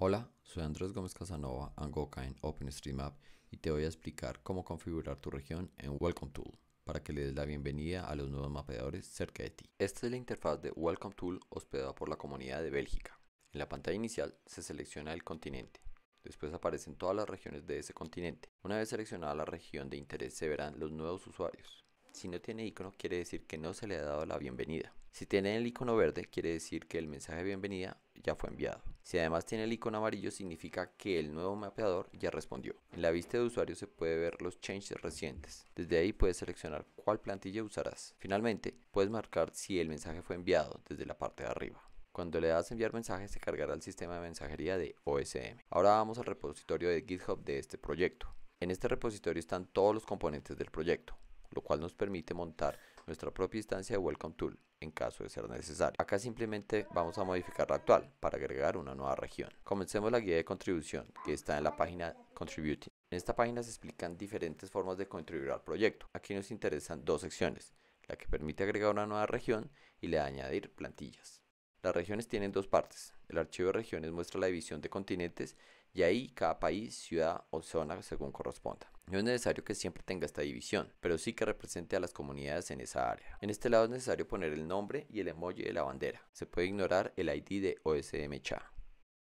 Hola, soy Andrés Gómez Casanova, Angoka en OpenStreetMap y te voy a explicar cómo configurar tu región en Welcome Tool para que le des la bienvenida a los nuevos mapeadores cerca de ti. Esta es la interfaz de Welcome Tool hospedada por la comunidad de Bélgica. En la pantalla inicial se selecciona el continente. Después aparecen todas las regiones de ese continente. Una vez seleccionada la región de interés se verán los nuevos usuarios. Si no tiene icono quiere decir que no se le ha dado la bienvenida. Si tiene el icono verde quiere decir que el mensaje de bienvenida ya fue enviado. Si además tiene el icono amarillo significa que el nuevo mapeador ya respondió. En la vista de usuario se puede ver los changes recientes. Desde ahí puedes seleccionar cuál plantilla usarás. Finalmente, puedes marcar si el mensaje fue enviado desde la parte de arriba. Cuando le das enviar mensaje se cargará el sistema de mensajería de OSM. Ahora vamos al repositorio de GitHub de este proyecto. En este repositorio están todos los componentes del proyecto lo cual nos permite montar nuestra propia instancia de Welcome Tool en caso de ser necesario. Acá simplemente vamos a modificar la actual para agregar una nueva región. Comencemos la guía de contribución que está en la página Contributing. En esta página se explican diferentes formas de contribuir al proyecto. Aquí nos interesan dos secciones, la que permite agregar una nueva región y la de añadir plantillas. Las regiones tienen dos partes. El archivo de regiones muestra la división de continentes y ahí cada país, ciudad o zona según corresponda. No es necesario que siempre tenga esta división, pero sí que represente a las comunidades en esa área. En este lado es necesario poner el nombre y el emoji de la bandera. Se puede ignorar el ID de OSMCHA.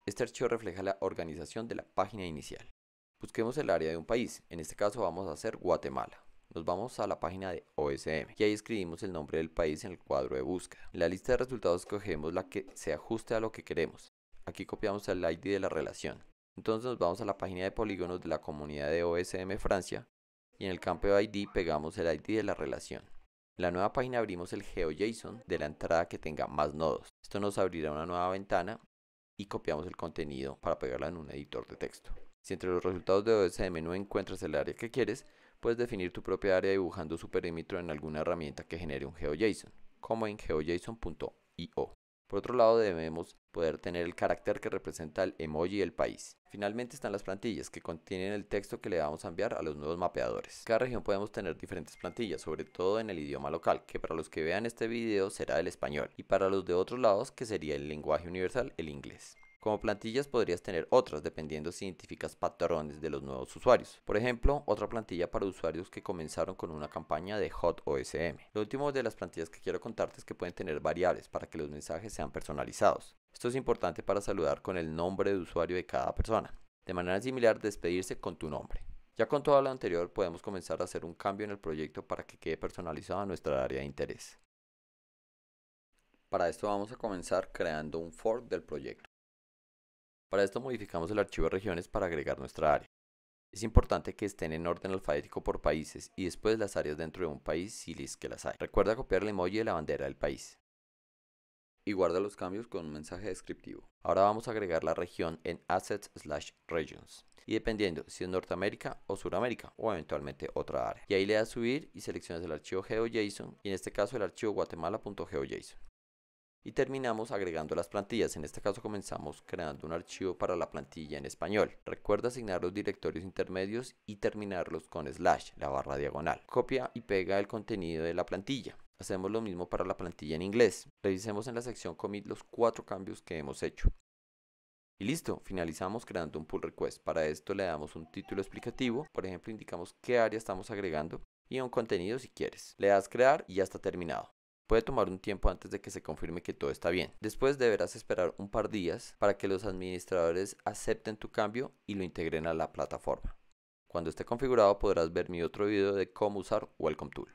Este archivo refleja la organización de la página inicial. Busquemos el área de un país, en este caso vamos a hacer Guatemala. Nos vamos a la página de OSM y ahí escribimos el nombre del país en el cuadro de búsqueda. En la lista de resultados cogemos la que se ajuste a lo que queremos. Aquí copiamos el ID de la relación. Entonces nos vamos a la página de polígonos de la comunidad de OSM Francia y en el campo ID pegamos el ID de la relación. En la nueva página abrimos el GeoJSON de la entrada que tenga más nodos. Esto nos abrirá una nueva ventana y copiamos el contenido para pegarla en un editor de texto. Si entre los resultados de OSM no encuentras el área que quieres, puedes definir tu propia área dibujando su perímetro en alguna herramienta que genere un GeoJSON, como en geojson.io. Por otro lado, debemos poder tener el carácter que representa el emoji del país. Finalmente están las plantillas, que contienen el texto que le vamos a enviar a los nuevos mapeadores. Cada región podemos tener diferentes plantillas, sobre todo en el idioma local, que para los que vean este video será el español, y para los de otros lados, que sería el lenguaje universal, el inglés. Como plantillas podrías tener otras dependiendo si identificas patrones de los nuevos usuarios. Por ejemplo, otra plantilla para usuarios que comenzaron con una campaña de Hot OSM. Lo último de las plantillas que quiero contarte es que pueden tener variables para que los mensajes sean personalizados. Esto es importante para saludar con el nombre de usuario de cada persona. De manera similar, despedirse con tu nombre. Ya con todo lo anterior podemos comenzar a hacer un cambio en el proyecto para que quede personalizado a nuestra área de interés. Para esto vamos a comenzar creando un fork del proyecto. Para esto modificamos el archivo de regiones para agregar nuestra área. Es importante que estén en orden alfabético por países y después las áreas dentro de un país si les que las hay. Recuerda copiar el emoji de la bandera del país. Y guarda los cambios con un mensaje descriptivo. Ahora vamos a agregar la región en Assets slash Regions. Y dependiendo si es Norteamérica o Suramérica o eventualmente otra área. Y ahí le das subir y seleccionas el archivo GeoJSON y en este caso el archivo guatemala.geojson y terminamos agregando las plantillas. En este caso comenzamos creando un archivo para la plantilla en español. Recuerda asignar los directorios intermedios y terminarlos con slash, la barra diagonal. Copia y pega el contenido de la plantilla. Hacemos lo mismo para la plantilla en inglés. Revisemos en la sección commit los cuatro cambios que hemos hecho. Y listo, finalizamos creando un pull request. Para esto le damos un título explicativo, por ejemplo indicamos qué área estamos agregando y un contenido si quieres. Le das crear y ya está terminado. Puede tomar un tiempo antes de que se confirme que todo está bien. Después deberás esperar un par de días para que los administradores acepten tu cambio y lo integren a la plataforma. Cuando esté configurado podrás ver mi otro video de cómo usar Welcome Tool.